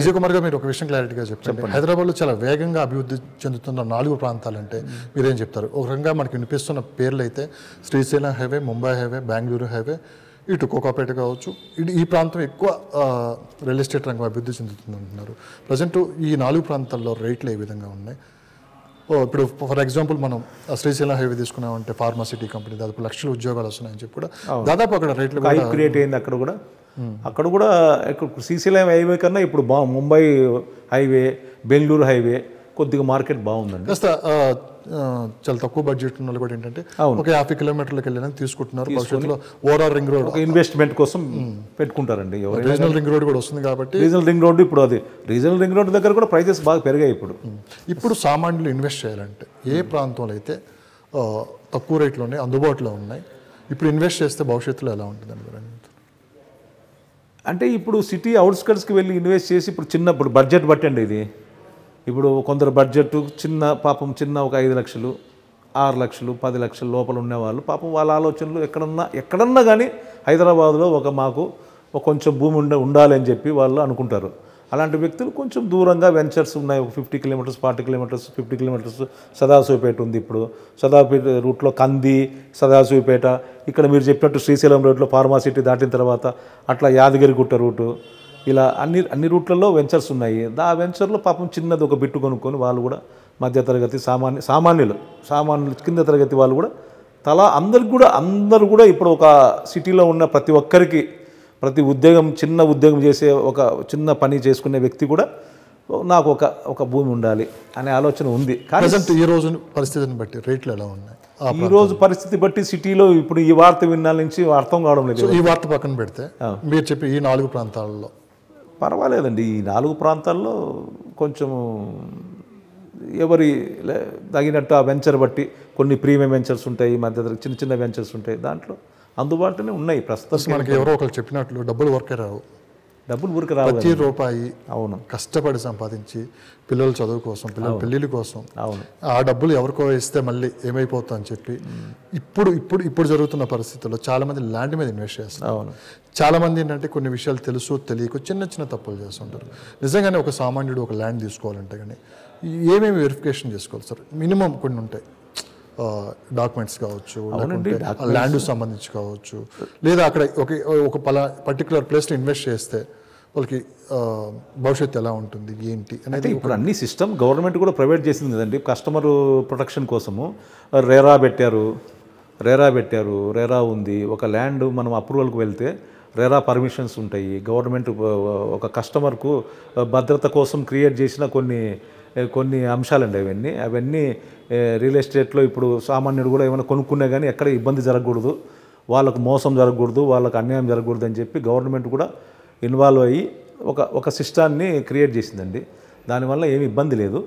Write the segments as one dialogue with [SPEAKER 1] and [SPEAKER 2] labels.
[SPEAKER 1] విజయ్ కుమార్ గారు మీరు ఒక విషయం క్లారిటీగా చెప్తారు హైదరాబాద్లో చాలా వేగంగా అభివృద్ధి చెందుతున్న నాలుగు ప్రాంతాలంటే మీరేం చెప్తారు ఒక రకంగా మనకి వినిపిస్తున్న పేర్లు అయితే Srisailam highway Mumbai highway Bengaluru highway ఇటు కోకాపేట కావచ్చు ఇటు ఈ ప్రాంతం ఎక్కువ రియల్ ఎస్టేట్ రంగం అభివృద్ధి చెందుతుంది అంటున్నారు ప్రజెంట్ ఈ నాలుగు ప్రాంతాల్లో రేట్లు ఏ విధంగా ఉన్నాయి ఇప్పుడు ఫర్ ఎగ్జాంపుల్ మనం శ్రీశైలం హైవే తీసుకున్నామంటే ఫార్మాసిటీ కంపెనీ దాదాపు లక్షల ఉద్యోగాలు వస్తున్నాయని చెప్పి కూడా దాదాపు
[SPEAKER 2] అక్కడ రేట్లు క్రియేట్ అయింది అక్కడ కూడా అక్కడ కూడా ఇక్కడ శ్రీశైలం హైవే కన్నా ఇప్పుడు బా ముంబై హైవే బెంగళూరు హైవే కొద్దిగా మార్కెట్ బాగుందండి
[SPEAKER 1] కాస్త చాలా తక్కువ బడ్జెట్ ఉన్న వాళ్ళు కూడా ఏంటంటే ఒక యాభై కిలోమీటర్లకు వెళ్ళినా తీసుకుంటున్నారు భవిష్యత్తులో ఓవరాల్ రింగ్ రోడ్
[SPEAKER 2] ఇన్వెస్ట్మెంట్ కోసం పెట్టుకుంటారండి రీజనల్ రింగ్ రోడ్ కూడా వస్తుంది కాబట్టి రీజనల్ రింగ్ రోడ్ ఇప్పుడు అది రీజనల్ రింగ్ రోడ్ దగ్గర కూడా ప్రైసెస్ బాగా పెరిగాయి ఇప్పుడు
[SPEAKER 1] ఇప్పుడు సామాన్యులు ఇన్వెస్ట్ చేయాలంటే ఏ ప్రాంతంలో అయితే తక్కువ ఉన్నాయి అందుబాటులో ఉన్నాయి ఇప్పుడు ఇన్వెస్ట్ చేస్తే భవిష్యత్తులో
[SPEAKER 2] ఎలా ఉంటుంది అనుకోండి అంటే ఇప్పుడు సిటీ అవుట్స్కట్స్కి వెళ్ళి ఇన్వెస్ట్ చేసి ఇప్పుడు చిన్న ఇప్పుడు బడ్జెట్ పట్టండి ఇది ఇప్పుడు కొందరు బడ్జెట్ చిన్న పాపం చిన్న ఒక ఐదు లక్షలు ఆరు లక్షలు పది లక్షల లోపల ఉండేవాళ్ళు పాపం వాళ్ళ ఆలోచనలు ఎక్కడన్నా ఎక్కడన్నా కానీ హైదరాబాద్లో ఒక మాకు కొంచెం భూమి ఉండ ఉండాలని చెప్పి వాళ్ళు అనుకుంటారు అలాంటి వ్యక్తులు కొంచెం దూరంగా వెంచర్స్ ఉన్నాయి ఒక fifty kilometres forty kilometres fifty kilometres Sadashivpet ఉంది ఇప్పుడు సదాపేట రూట్లో కంది సదాశివపేట ఇక్కడ మీరు చెప్పినట్టు శ్రీశైలం రోడ్లో ఫార్మాసిటీ దాటిన తర్వాత అట్లా యాదగిరిగుట్ట రూటు ఇలా అన్ని అన్ని రూట్లలో వెంచర్స్ ఉన్నాయి ఆ వెంచర్లో పాపం చిన్నది ఒక బిట్టు కొనుక్కొని వాళ్ళు కూడా మధ్యతరగతి సామాన్య సామాన్యులు సామాన్యులు కింద తరగతి వాళ్ళు కూడా తలా అందరికి కూడా అందరు కూడా ఇప్పుడు ఒక సిటీలో ఉన్న ప్రతి ఒక్కరికి ప్రతి ఉద్యోగం చిన్న ఉద్యోగం చేసే ఒక చిన్న పని చేసుకునే వ్యక్తి కూడా నాకు ఒక ఒక భూమి ఉండాలి అనే ఆలోచన ఉంది కానీ ఈ రోజు పరిస్థితిని బట్టి రేట్లు ఎలా ఉన్నాయి ఈ రోజు పరిస్థితి బట్టి సిటీలో ఇప్పుడు ఈ వార్త విన్నాల నుంచి అర్థం కావడం లేదు ఈ వార్త పక్కన పెడితే మీరు చెప్పి ఈ నాలుగు ప్రాంతాలలో పర్వాలేదండి ఈ నాలుగు ప్రాంతాల్లో కొంచెం ఎవరి తగినట్టు ఆ వెంచర్ బట్టి కొన్ని ప్రీమియం వెంచర్స్ ఉంటాయి మధ్య చిన్న చిన్న వెంచర్స్ ఉంటాయి దాంట్లో అందుబాటులోనే ఉన్నాయి ప్రస్తుతం మనకి ఎవరో ఒకరు
[SPEAKER 1] చెప్పినట్లు డబ్బులు వర్కే రావు డబ్బులు ఊరికి రావు ప్రతి
[SPEAKER 2] రూపాయి అవును
[SPEAKER 1] కష్టపడి సంపాదించి పిల్లల చదువు కోసం పిల్లల పెళ్ళిళ్ళ కోసం అవును ఆ డబ్బులు ఎవరికో ఇస్తే మళ్ళీ ఏమైపోతా అని చెప్పి ఇప్పుడు ఇప్పుడు ఇప్పుడు జరుగుతున్న పరిస్థితుల్లో చాలామంది ల్యాండ్ మీద ఇన్వెస్ట్ చేస్తారు అవును చాలామంది ఏంటంటే కొన్ని విషయాలు తెలుసు తెలియక చిన్న చిన్న తప్పులు చేస్తుంటారు నిజంగానే ఒక సామాన్యుడు ఒక ల్యాండ్ తీసుకోవాలంటే కానీ ఏమేమి వెరిఫికేషన్ చేసుకోవాలి సార్ మినిమం కొన్ని ఉంటాయి డాక్యుమెంట్స్ కావచ్చు ల్యాండ్ సంబంధించి కావచ్చు లేదా అక్కడ ఒక ఒక పలా పర్టికులర్ ప్లేస్లో ఇన్వెస్ట్ చేస్తే వాళ్ళకి భవిష్యత్తు
[SPEAKER 2] ఎలా ఉంటుంది ఏంటి అనేది ఇప్పుడు అన్ని సిస్టమ్ గవర్నమెంట్ కూడా ప్రొవైడ్ చేసింది కదండి కస్టమర్ ప్రొటెక్షన్ కోసము రేరా పెట్టారు రేరా పెట్టారు రేరా ఉంది ఒక ల్యాండ్ మనం అప్రూవల్కి వెళ్తే రేరా పర్మిషన్స్ ఉంటాయి గవర్నమెంట్ ఒక కస్టమర్కు భద్రత కోసం క్రియేట్ చేసిన కొన్ని కొన్ని అంశాలండి అవన్నీ అవన్నీ రియల్ ఎస్టేట్లో ఇప్పుడు సామాన్యుడు కూడా ఏమైనా కొనుక్కున్నా కానీ ఎక్కడ ఇబ్బంది జరగకూడదు వాళ్ళకు మోసం జరగకూడదు వాళ్ళకు అన్యాయం జరగకూడదు అని చెప్పి గవర్నమెంట్ కూడా ఇన్వాల్వ్ అయ్యి ఒక ఒక సిస్టాన్ని క్రియేట్ చేసిందండి దానివల్ల ఏమి ఇబ్బంది లేదు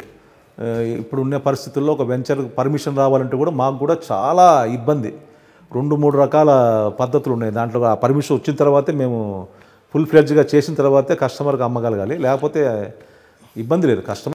[SPEAKER 2] ఇప్పుడు ఉన్న పరిస్థితుల్లో ఒక వెంచర్ పర్మిషన్ రావాలంటే కూడా మాకు కూడా చాలా ఇబ్బంది రెండు మూడు రకాల పద్ధతులు ఉన్నాయి దాంట్లో ఆ పర్మిషన్ వచ్చిన తర్వాతే మేము ఫుల్ ఫ్లెడ్జ్గా చేసిన తర్వాతే కస్టమర్కి అమ్మగలగాలి లేకపోతే ఇబ్బంది లేదు కస్టమర్